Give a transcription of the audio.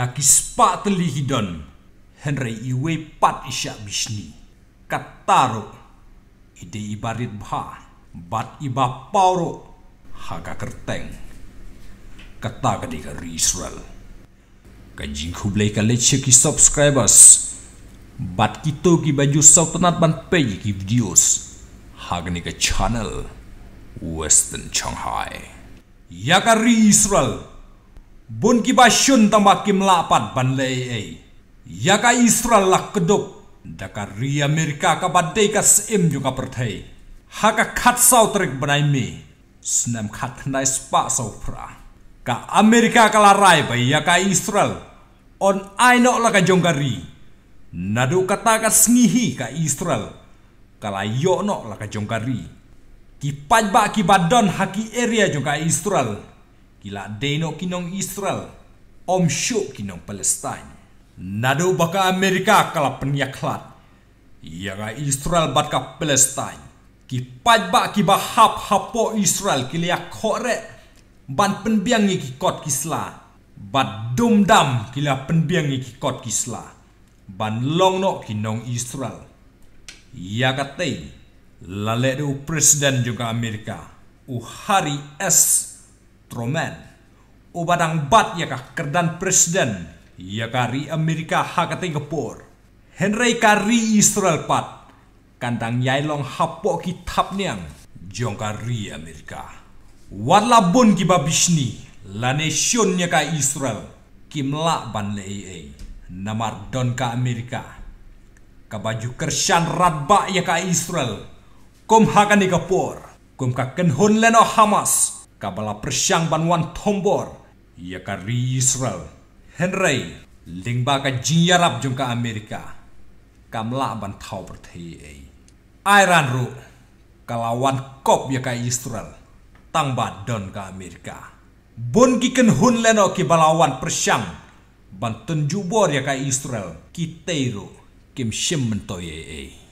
da spa teli hidon henre iwe pat isya bisni kataro ide ibarit bha bat iba pauro haga kerteng kata ketika Israel kanjing hublai leche ki subscribers bat kito ki baju sautanat ban peji ki videos ni ka channel western shanghai yakari Israel Bun kiba tambah tamba kim lapat ban lei ei. Yaka Israel lak kedok Daka ria Amerika ka badai ka juga pertai. Haka khat sau trek benai mi. snam khat nai spa sau pra. Ka Amerika rai, ba yaka Israel. On aino laka jonggari. Nadu kata ka sengihi ka Israel. Kala yokno laka jonggari. Kipaj ba kibadon haki area juga Israel. kila deno kinong Israel, om syuk kinong Palestine. Nado baka Amerika kala penyaklat, ia ka Israel baka Palestine. Ki pajba ki bahap hapo Israel kila liak kore, ban penbiangi ki kot kisla, bat dumdam ki liak penbiangi ki kot kisla, ban longno kinong Israel. Ia katai, lalek presiden juga Amerika, Uhari S. Truman. Ubadang bat ya kah kerdan presiden yakari Amerika hak tinggepor. Henry kari Israel pat kandang yailong hapok kitab niang jongkari Amerika. Wadla bon ki babishni la nation nyaka Israel kimla ban le ee namar don ka Amerika. Kabaju kersan radba yaka Israel kom hakani kepor Kum ka kenhun leno Hamas kabala persyang banwan tombor kari Israel Henry lingba ka jingyarap jong Amerika kamla ban thau perthei ei Iran ru kalawan kop ya ka Israel tambah don ka Amerika bon ki ken hun leno ki balawan persyang ban ya ka Israel kiteiro kim shim mentoye ei